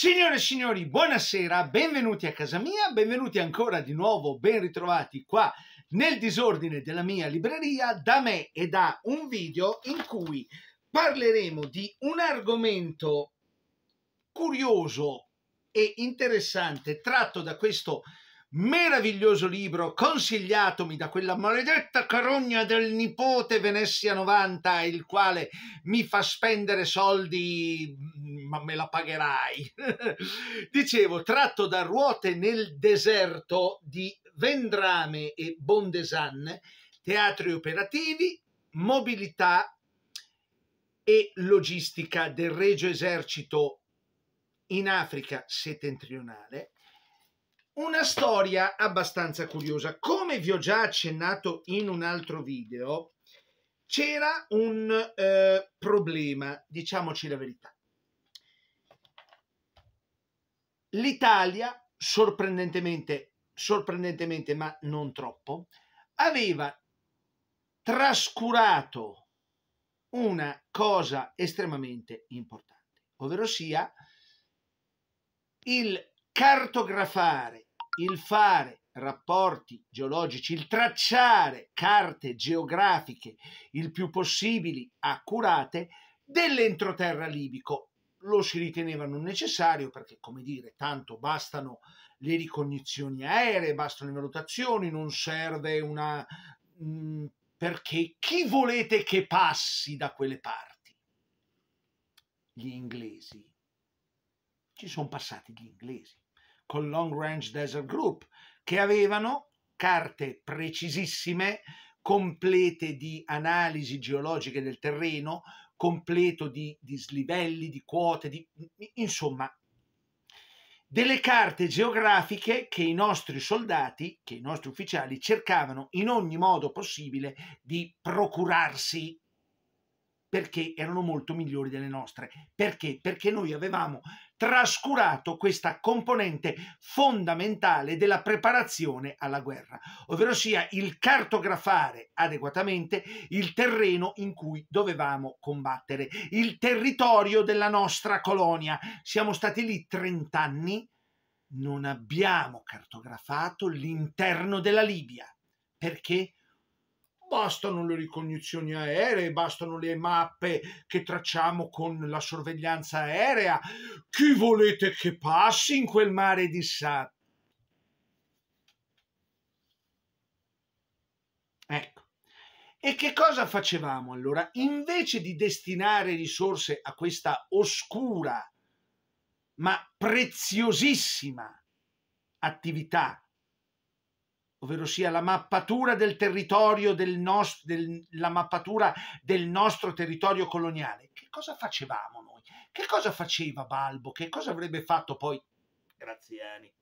Signore e signori, buonasera, benvenuti a casa mia, benvenuti ancora di nuovo, ben ritrovati qua nel disordine della mia libreria da me e da un video in cui parleremo di un argomento curioso e interessante tratto da questo meraviglioso libro consigliatomi da quella maledetta carogna del nipote Venezia 90, il quale mi fa spendere soldi, ma me la pagherai. Dicevo, tratto da Ruote nel deserto di Vendrame e Bondesan, teatri operativi, mobilità e logistica del Regio Esercito in Africa settentrionale una storia abbastanza curiosa. Come vi ho già accennato in un altro video, c'era un eh, problema, diciamoci la verità. L'Italia, sorprendentemente, sorprendentemente, ma non troppo, aveva trascurato una cosa estremamente importante, ovvero sia il cartografare il fare rapporti geologici, il tracciare carte geografiche il più possibili accurate dell'entroterra libico. Lo si riteneva non necessario perché, come dire, tanto bastano le ricognizioni aeree, bastano le valutazioni, non serve una... Mm, perché chi volete che passi da quelle parti? Gli inglesi. Ci sono passati gli inglesi con Long Range Desert Group, che avevano carte precisissime, complete di analisi geologiche del terreno, completo di, di slivelli, di quote, di, insomma, delle carte geografiche che i nostri soldati, che i nostri ufficiali cercavano in ogni modo possibile di procurarsi perché erano molto migliori delle nostre. Perché? Perché noi avevamo trascurato questa componente fondamentale della preparazione alla guerra, ovvero sia il cartografare adeguatamente il terreno in cui dovevamo combattere, il territorio della nostra colonia. Siamo stati lì 30 anni, non abbiamo cartografato l'interno della Libia. Perché? Bastano le ricognizioni aeree, bastano le mappe che tracciamo con la sorveglianza aerea. Chi volete che passi in quel mare di sabbia? Ecco. E che cosa facevamo allora? Invece di destinare risorse a questa oscura ma preziosissima attività ovvero sia la mappatura del territorio, del nos- del, la mappatura del nostro territorio coloniale, che cosa facevamo noi? Che cosa faceva Balbo? Che cosa avrebbe fatto poi Graziani?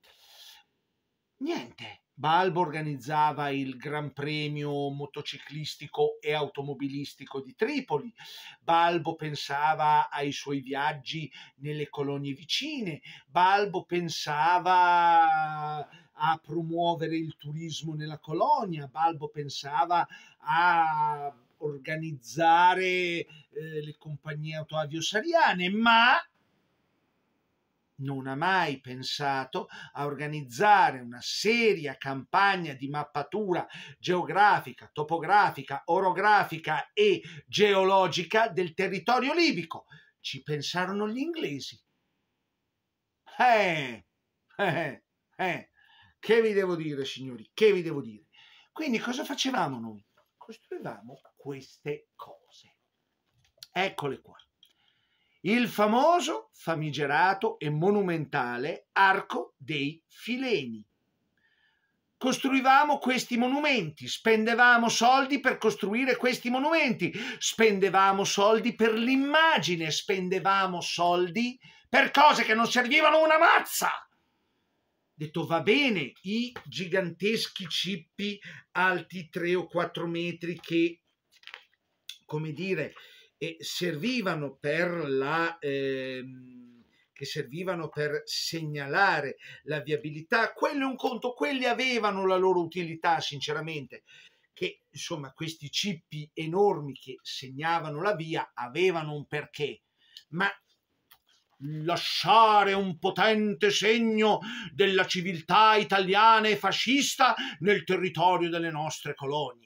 Niente. Balbo organizzava il Gran Premio motociclistico e automobilistico di Tripoli, Balbo pensava ai suoi viaggi nelle colonie vicine, Balbo pensava a promuovere il turismo nella colonia, Balbo pensava a organizzare eh, le compagnie autoaviosariane, ma non ha mai pensato a organizzare una seria campagna di mappatura geografica, topografica, orografica e geologica del territorio libico. Ci pensarono gli inglesi. Eh, eh, eh. Che vi devo dire, signori? Che vi devo dire? Quindi cosa facevamo noi? Costruivamo queste cose. Eccole qua. Il famoso, famigerato e monumentale arco dei fileni. Costruivamo questi monumenti, spendevamo soldi per costruire questi monumenti, spendevamo soldi per l'immagine, spendevamo soldi per cose che non servivano una mazza detto va bene i giganteschi cippi alti 3 o 4 metri che, come dire, eh, servivano per la... Eh, che servivano per segnalare la viabilità, quello è un conto, quelli avevano la loro utilità, sinceramente, che insomma questi cippi enormi che segnavano la via avevano un perché, ma lasciare un potente segno della civiltà italiana e fascista nel territorio delle nostre colonie.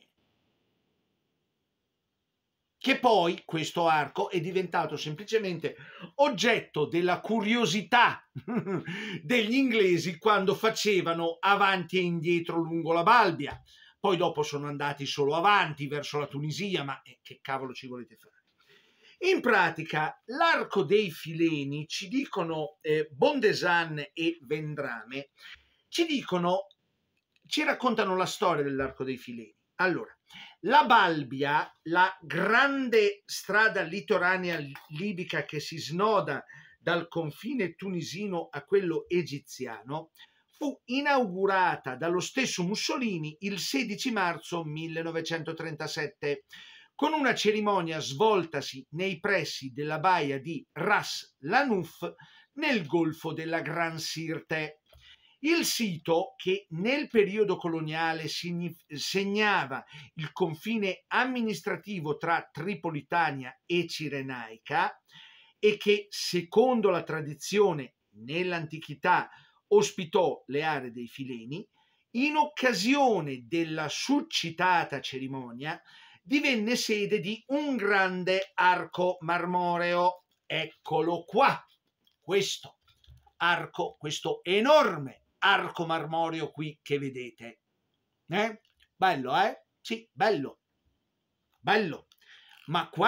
Che poi questo arco è diventato semplicemente oggetto della curiosità degli inglesi quando facevano avanti e indietro lungo la Balbia. Poi dopo sono andati solo avanti verso la Tunisia, ma eh, che cavolo ci volete fare? In pratica, l'arco dei fileni, ci dicono eh, Bondesan e Vendrame, ci dicono, ci raccontano la storia dell'arco dei fileni. Allora, la Balbia, la grande strada litoranea libica che si snoda dal confine tunisino a quello egiziano, fu inaugurata dallo stesso Mussolini il 16 marzo 1937 con una cerimonia svoltasi nei pressi della baia di Ras Lanuf nel golfo della Gran Sirte. Il sito, che nel periodo coloniale segnava il confine amministrativo tra Tripolitania e Cirenaica, e che secondo la tradizione nell'antichità ospitò le aree dei Fileni, in occasione della succitata cerimonia divenne sede di un grande arco marmoreo. Eccolo qua, questo arco, questo enorme arco marmoreo qui che vedete. Eh? Bello, eh? Sì, bello, bello. Ma qua